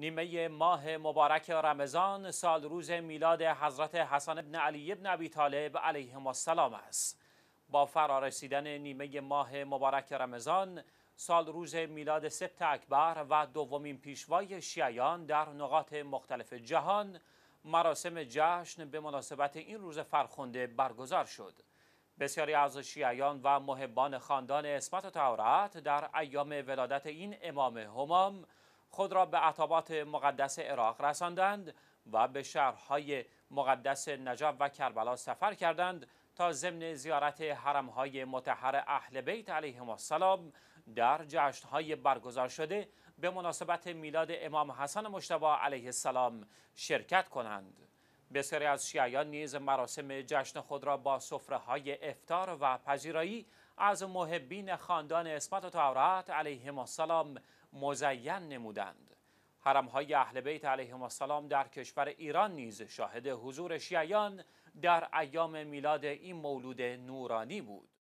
نیمه ماه مبارک رمضان سال روز میلاد حضرت حسن ابن علی ابن ابی طالب علیه السلام است. با فرارسیدن نیمه ماه مبارک رمضان سال روز میلاد سبت اکبر و دومین پیشوای شیعیان در نقاط مختلف جهان مراسم جشن به مناسبت این روز فرخنده برگزار شد. بسیاری از شیعیان و محبان خاندان اسمت و تعارت در ایام ولادت این امام همام خود را به عطابات مقدس عراق رساندند و به شهرهای مقدس نجف و کربلا سفر کردند تا ضمن زیارت حرمهای متحر اهل بیت علیهم السلام در جشنهای برگزار شده به مناسبت میلاد امام حسن مشتبه علیه السلام شرکت کنند. بسیاری از شیعیان نیز مراسم جشن خود را با سفره های افتار و پذیرایی از محبین خاندان اسمت و تورات علیهم السلام مزین نمودند. حرم های اهل بیت علیهم السلام در کشور ایران نیز شاهد حضور شیعیان در ایام میلاد این مولود نورانی بود.